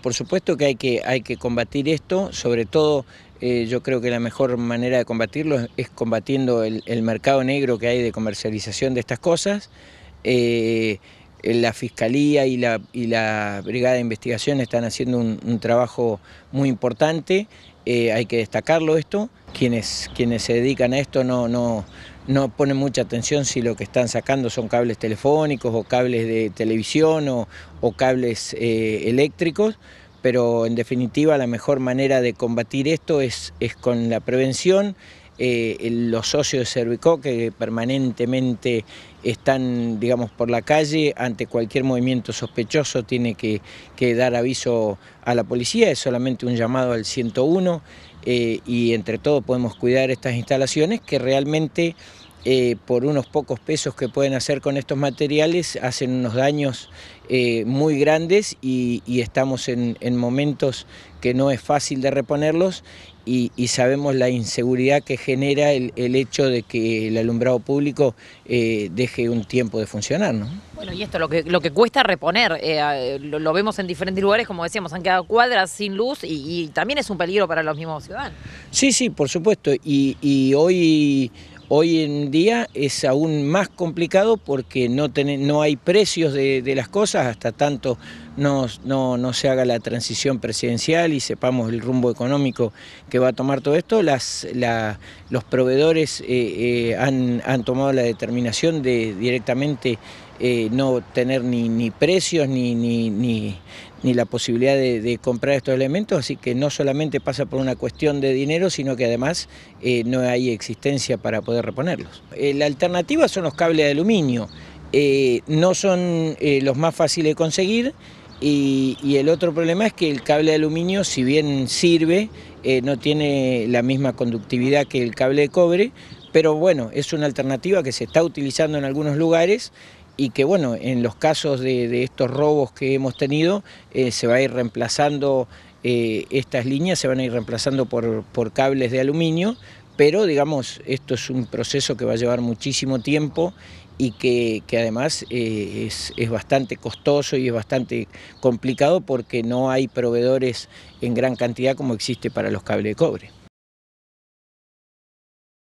Por supuesto que hay que, hay que combatir esto, sobre todo eh, yo creo que la mejor manera de combatirlo es, combatiendo el, mercado negro que hay de comercialización de estas cosas. Eh, la Fiscalía y la, Brigada de Investigación están haciendo un, trabajo muy importante, eh, hay que destacarlo esto. Quienes, quienes se dedican a esto no, no no ponen mucha atención si lo que están sacando son cables telefónicos o cables de televisión o, cables eh, eléctricos, pero en definitiva la mejor manera de combatir esto es, es con la prevención. Eh, los socios de Cervicó que permanentemente están, digamos, por la calle, ante cualquier movimiento sospechoso tiene que, que dar aviso a la policía, es solamente un llamado al 101 eh, y entre todo podemos cuidar estas instalaciones que realmente eh, por unos pocos pesos que pueden hacer con estos materiales, hacen unos daños eh, muy grandes y, estamos en, momentos que no es fácil de reponerlos y, sabemos la inseguridad que genera el, hecho de que el alumbrado público eh, deje un tiempo de funcionar. ¿no? Bueno, y esto, lo que, lo que cuesta reponer, lo, vemos en diferentes lugares, como decíamos, han quedado cuadras sin luz y, y, también es un peligro para los mismos ciudadanos. Sí, sí, por supuesto, y hoy Hoy en día es aún más complicado porque no, no hay precios de, las cosas hasta tanto no, se haga la transición presidencial y sepamos el rumbo económico que va a tomar todo esto. los proveedores eh, eh, han, han tomado la determinación de directamente eh, no tener ni, precios ni, la posibilidad de, comprar estos elementos, así que no solamente pasa por una cuestión de dinero, sino que además eh, no hay existencia para poder reponerlos. Eh, la alternativa son los cables de aluminio, no son los más fáciles de conseguir, y, el otro problema es que el cable de aluminio, si bien sirve, no tiene la misma conductividad que el cable de cobre, pero bueno, es una alternativa que se está utilizando en algunos lugares y que bueno, en los casos de, estos robos que hemos tenido eh, se va a ir reemplazando eh, estas líneas, se van a ir reemplazando por, cables de aluminio, pero digamos, esto es un proceso que va a llevar muchísimo tiempo y que, además eh, es, bastante costoso y es bastante complicado porque no hay proveedores en gran cantidad como existe para los cables de cobre.